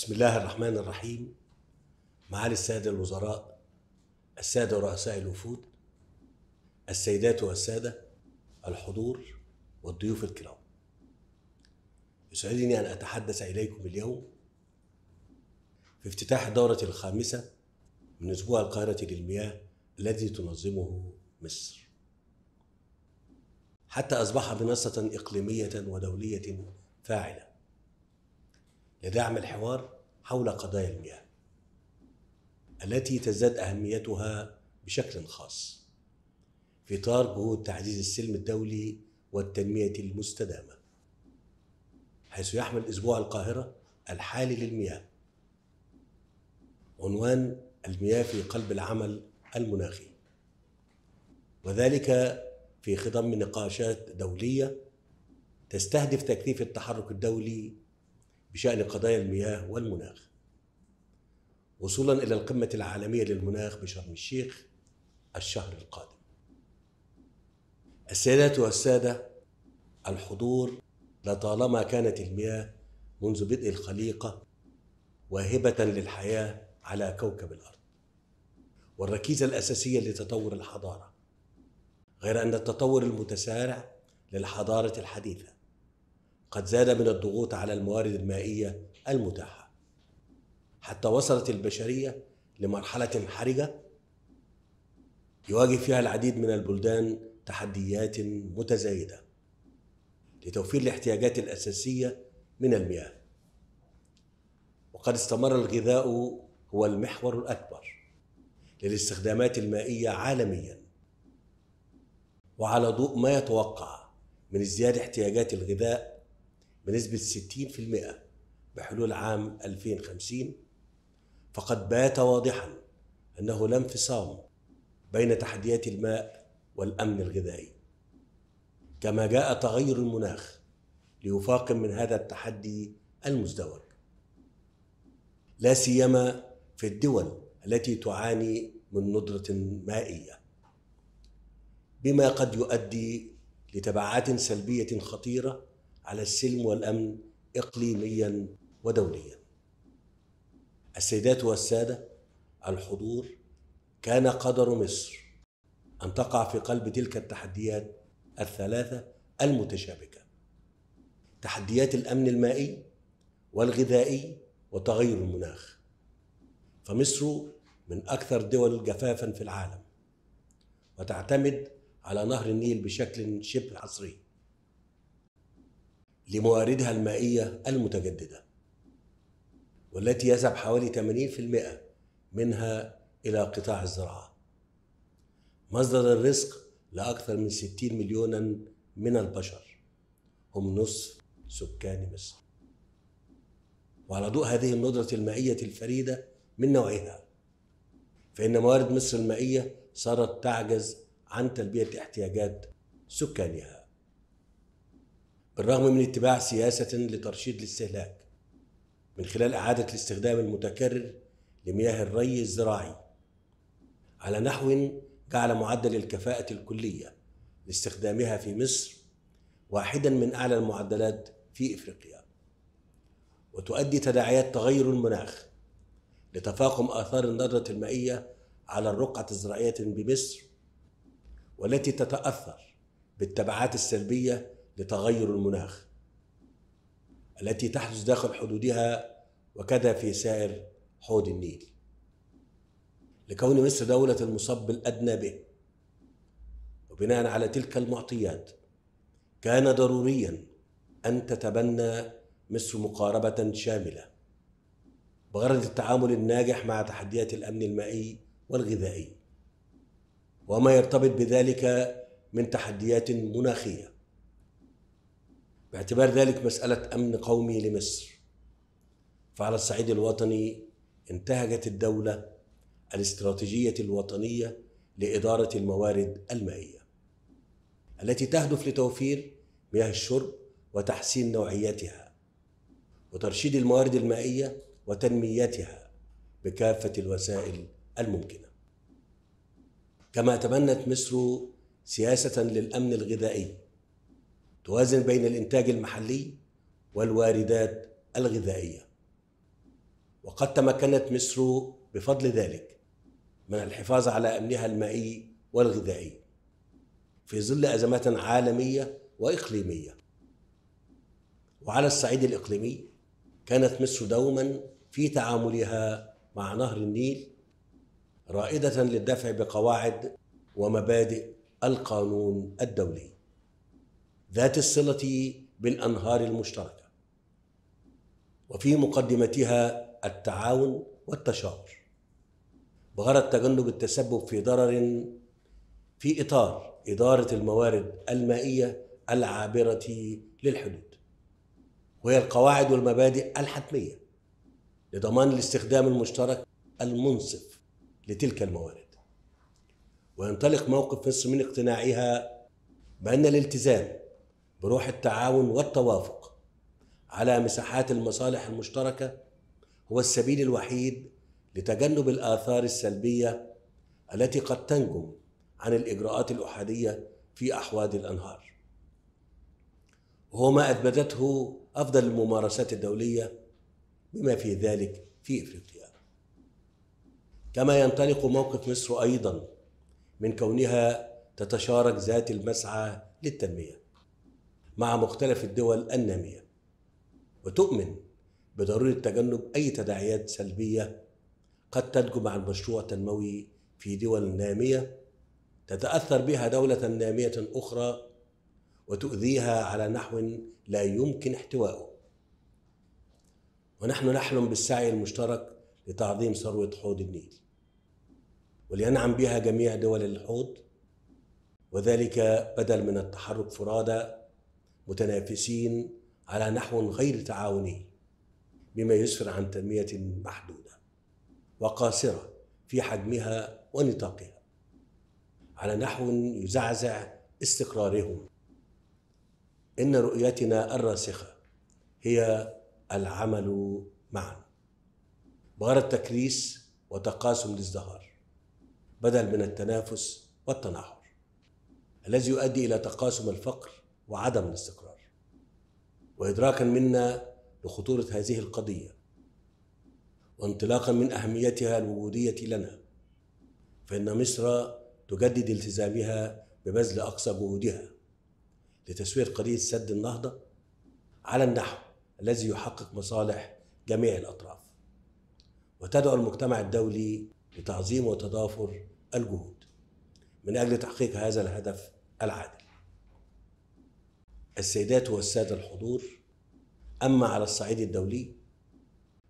بسم الله الرحمن الرحيم معالي السادة الوزراء السادة رؤساء الوفود السيدات والسادة الحضور والضيوف الكرام يسعدني أن أتحدث إليكم اليوم في افتتاح الدورة الخامسة من أسبوع القاهرة للمياه الذي تنظمه مصر حتى أصبح منصة إقليمية ودولية فاعلة لدعم الحوار حول قضايا المياه التي تزداد اهميتها بشكل خاص في اطار جهود تعزيز السلم الدولي والتنميه المستدامه حيث يحمل اسبوع القاهره الحالي للمياه عنوان المياه في قلب العمل المناخي وذلك في خضم نقاشات دوليه تستهدف تكثيف التحرك الدولي بشأن قضايا المياه والمناخ وصولا إلى القمة العالمية للمناخ بشرم الشيخ الشهر القادم السيدات والسادة الحضور لطالما كانت المياه منذ بدء الخليقة واهبة للحياة على كوكب الأرض والركيزة الأساسية لتطور الحضارة غير أن التطور المتسارع للحضارة الحديثة قد زاد من الضغوط على الموارد المائية المتاحة حتى وصلت البشرية لمرحلة حرجة يواجه فيها العديد من البلدان تحديات متزايدة لتوفير الاحتياجات الأساسية من المياه وقد استمر الغذاء هو المحور الأكبر للاستخدامات المائية عالميا وعلى ضوء ما يتوقع من ازدياد احتياجات الغذاء بنسبة 60% بحلول عام 2050 فقد بات واضحا أنه لا انفصام بين تحديات الماء والأمن الغذائي كما جاء تغير المناخ ليفاقم من هذا التحدي المزدوج لا سيما في الدول التي تعاني من ندرة مائية بما قد يؤدي لتبعات سلبية خطيرة على السلم والامن اقليميا ودوليا السيدات والساده الحضور كان قدر مصر ان تقع في قلب تلك التحديات الثلاثه المتشابكه تحديات الامن المائي والغذائي وتغير المناخ فمصر من اكثر دول جفافا في العالم وتعتمد على نهر النيل بشكل شبه عصري لمواردها المائية المتجددة والتي يذهب حوالي 80% منها إلى قطاع الزراعة مصدر الرزق لأكثر من 60 مليونا من البشر هم نصف سكان مصر وعلى ضوء هذه الندرة المائية الفريدة من نوعها فإن موارد مصر المائية صارت تعجز عن تلبية احتياجات سكانها بالرغم من اتباع سياسة لترشيد الاستهلاك من خلال إعادة الاستخدام المتكرر لمياه الري الزراعي على نحو جعل معدل الكفاءة الكلية لاستخدامها في مصر واحدا من أعلى المعدلات في إفريقيا وتؤدي تداعيات تغير المناخ لتفاقم آثار الندرة المائية على الرقعة الزراعية بمصر والتي تتأثر بالتبعات السلبية لتغير المناخ التي تحدث داخل حدودها وكذا في سائر حوض النيل لكون مصر دولة المصب الأدنى به وبناء على تلك المعطيات كان ضروريا أن تتبنى مصر مقاربة شاملة بغرض التعامل الناجح مع تحديات الأمن المائي والغذائي وما يرتبط بذلك من تحديات مناخيه باعتبار ذلك مسألة أمن قومي لمصر فعلى الصعيد الوطني انتهجت الدولة الاستراتيجية الوطنية لإدارة الموارد المائية التي تهدف لتوفير مياه الشرب وتحسين نوعيتها وترشيد الموارد المائية وتنميتها بكافة الوسائل الممكنة كما تبنت مصر سياسة للأمن الغذائي توازن بين الانتاج المحلي والواردات الغذائيه وقد تمكنت مصر بفضل ذلك من الحفاظ على امنها المائي والغذائي في ظل ازمات عالميه واقليميه وعلى الصعيد الاقليمي كانت مصر دوما في تعاملها مع نهر النيل رائده للدفع بقواعد ومبادئ القانون الدولي ذات الصلة بالأنهار المشتركة وفي مقدمتها التعاون والتشاور بغرض تجنب التسبب في ضرر في إطار إدارة الموارد المائية العابرة للحدود وهي القواعد والمبادئ الحتمية لضمان الاستخدام المشترك المنصف لتلك الموارد وينطلق موقف مصر من اقتناعها بأن الالتزام بروح التعاون والتوافق على مساحات المصالح المشتركه هو السبيل الوحيد لتجنب الاثار السلبيه التي قد تنجم عن الاجراءات الاحاديه في احواض الانهار وهو ما اثبتته افضل الممارسات الدوليه بما في ذلك في افريقيا كما ينطلق موقف مصر ايضا من كونها تتشارك ذات المسعى للتنميه مع مختلف الدول النامية وتؤمن بضرورة تجنب أي تداعيات سلبية قد تنجم عن مشروع تنموي في دول نامية تتأثر بها دولة نامية أخرى وتؤذيها على نحو لا يمكن احتوائه ونحن نحلم بالسعي المشترك لتعظيم ثروة حوض النيل ولينعم بها جميع دول الحوض وذلك بدل من التحرك فرادى متنافسين على نحو غير تعاوني بما يسفر عن تنمية محدودة وقاصرة في حجمها ونطاقها على نحو يزعزع استقرارهم إن رؤيتنا الراسخة هي العمل معا غير التكريس وتقاسم الازدهار بدل من التنافس والتناحر الذي يؤدي إلى تقاسم الفقر وعدم الاستقرار وإدراكا منا لخطورة هذه القضية وانطلاقا من أهميتها الوجودية لنا فإن مصر تجدد التزامها ببذل أقصى جهودها لتسوية قضية سد النهضة على النحو الذي يحقق مصالح جميع الأطراف وتدعو المجتمع الدولي لتعظيم وتضافر الجهود من أجل تحقيق هذا الهدف العادل السيدات والسادة الحضور أما على الصعيد الدولي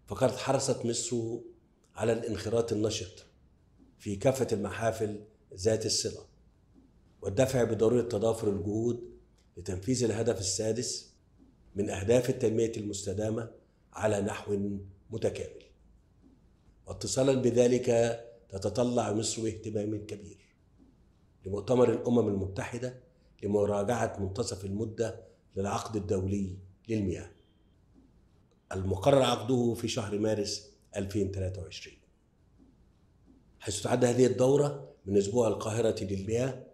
فقد حرصت مصر على الانخراط النشط في كافة المحافل ذات الصلة والدفع بضرورة تضافر الجهود لتنفيذ الهدف السادس من أهداف التنمية المستدامة على نحو متكامل واتصالا بذلك تتطلع مصر اهتمام كبير لمؤتمر الأمم المتحدة لمراجعة منتصف المدة للعقد الدولي للمياه المقرر عقده في شهر مارس 2023 حيث تعد هذه الدورة من أسبوع القاهرة للمياه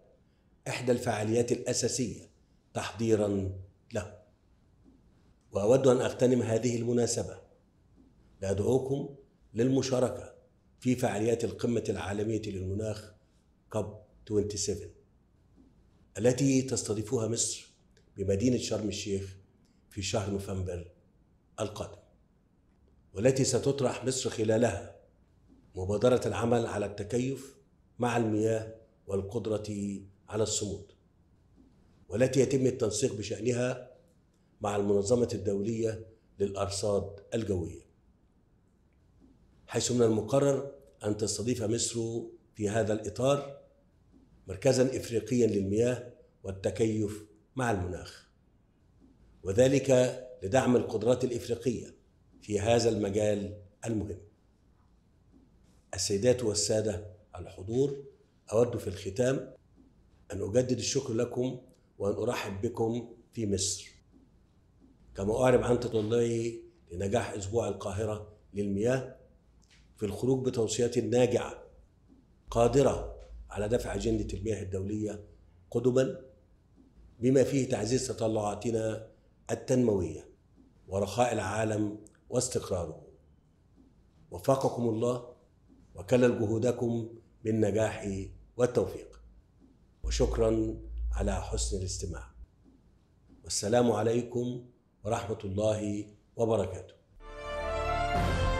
إحدى الفعاليات الأساسية تحضيرا له وأود أن أغتنم هذه المناسبة لأدعوكم للمشاركة في فعاليات القمة العالمية للمناخ كوب 27 التي تستضيفها مصر بمدينة شرم الشيخ في شهر نوفمبر القادم والتي ستطرح مصر خلالها مبادرة العمل على التكيف مع المياه والقدرة على الصمود والتي يتم التنسيق بشأنها مع المنظمة الدولية للأرصاد الجوية حيث من المقرر أن تستضيف مصر في هذا الإطار مركزا إفريقيا للمياه والتكيف مع المناخ وذلك لدعم القدرات الإفريقية في هذا المجال المهم السيدات والسادة الحضور أود في الختام أن أجدد الشكر لكم وأن أرحب بكم في مصر كما أعرب عن تطلعي لنجاح أسبوع القاهرة للمياه في الخروج بتوصيات ناجعة قادرة على دفع أجندة المياه الدولية قدما بما فيه تعزيز تطلعاتنا التنمويه ورخاء العالم واستقراره وفقكم الله وكلل جهودكم بالنجاح والتوفيق وشكرا على حسن الاستماع والسلام عليكم ورحمه الله وبركاته